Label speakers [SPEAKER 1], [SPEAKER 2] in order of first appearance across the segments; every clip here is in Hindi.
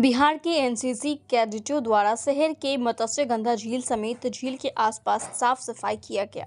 [SPEAKER 1] बिहार के एनसीसी कैडेटों द्वारा शहर के मत्स्यगंधा झील समेत झील के आसपास साफ सफाई किया गया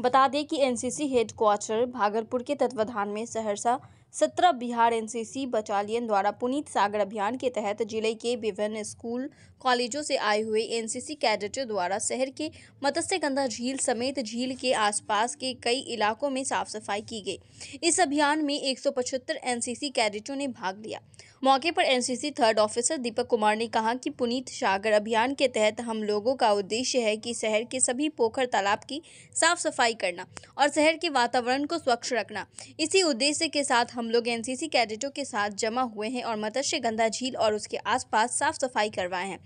[SPEAKER 1] बता दें कि एनसीसी हेडक्वार्टर भागलपुर के तत्वाधान में सहरसा सत्रह बिहार एनसीसी बटालियन द्वारा पुनीत सागर अभियान के तहत जिले के विभिन्न स्कूल कॉलेजों से आए हुए एनसीसी कैडेटों द्वारा शहर के मत्स्यगंधा झील समेत झील के आसपास के कई इलाकों में साफ सफाई की गई इस अभियान में एक पचहत्तर एनसीसी कैडेटों ने भाग लिया मौके पर NCC third officer Deepak Kumar ने कहा कि पुनीत सागर अभियान के तहत हम लोगों का उद्देश्य है कि शहर के सभी पोखर तालाब की साफ सफाई करना और शहर के वातावरण को स्वच्छ रखना इसी उद्देश्य के साथ हम लोग एन कैडेटों के साथ जमा हुए हैं और मत्स्य गंधा झील और उसके आसपास साफ सफाई करवाए हैं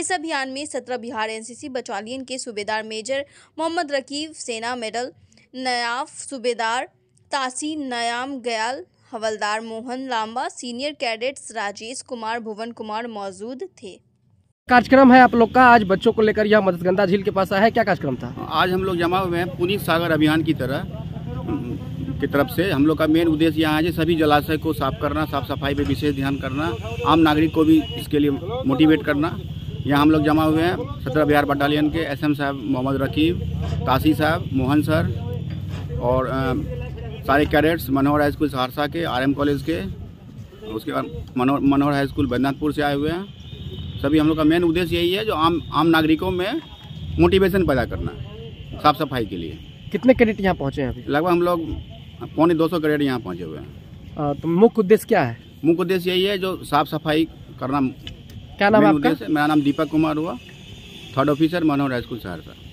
[SPEAKER 1] इस अभियान में सत्रह बिहार एन बटालियन के सूबेदार मेजर मोहम्मद रकीब सेना मेडल नयाफ सूबेदार तासी नयाम गयाल हवलदार मोहन लांबा सीनियर कैडेट्स राजेश कुमार भुवन कुमार मौजूद थे
[SPEAKER 2] कार्यक्रम है आप लोग का आज बच्चों को लेकर यह मददगंदा झील के पास आया है क्या कार्यक्रम था आज हम लोग जमा हुए हैं पुनीत सागर अभियान की तरह की तरफ से हम लोग का मेन उद्देश्य यहाँ है सभी जलाशय को साफ करना साफ सफाई पे विशेष ध्यान करना आम नागरिक को भी इसके लिए मोटिवेट करना यहाँ हम लोग जमा हुए हैं सत्रह बिहार बटालियन के एस साहब मोहम्मद रकीब काशी साहब मोहन सर और सारे cadets Manohar high school Saharsa K R college के उसके बाद मनोहर मनोहर हाई स्कूल बैद्यनाथपुर से आए हुए हैं सभी हम लोग का मेन उद्देश्य यही है जो आम आम नागरिकों में मोटिवेशन पैदा करना साफ सफाई के लिए कितने कैडेट यहाँ पहुँचे हैं अभी लगभग हम लोग पौने दो सौ कैडेट यहाँ पहुँचे हुए हैं तो मुख्य उद्देश्य क्या है मुख्य उद्देश्य यही है जो साफ सफाई करना
[SPEAKER 1] क्या नाम है मेरा नाम
[SPEAKER 2] दीपक कुमार हुआ third officer Manohar high school Saharsa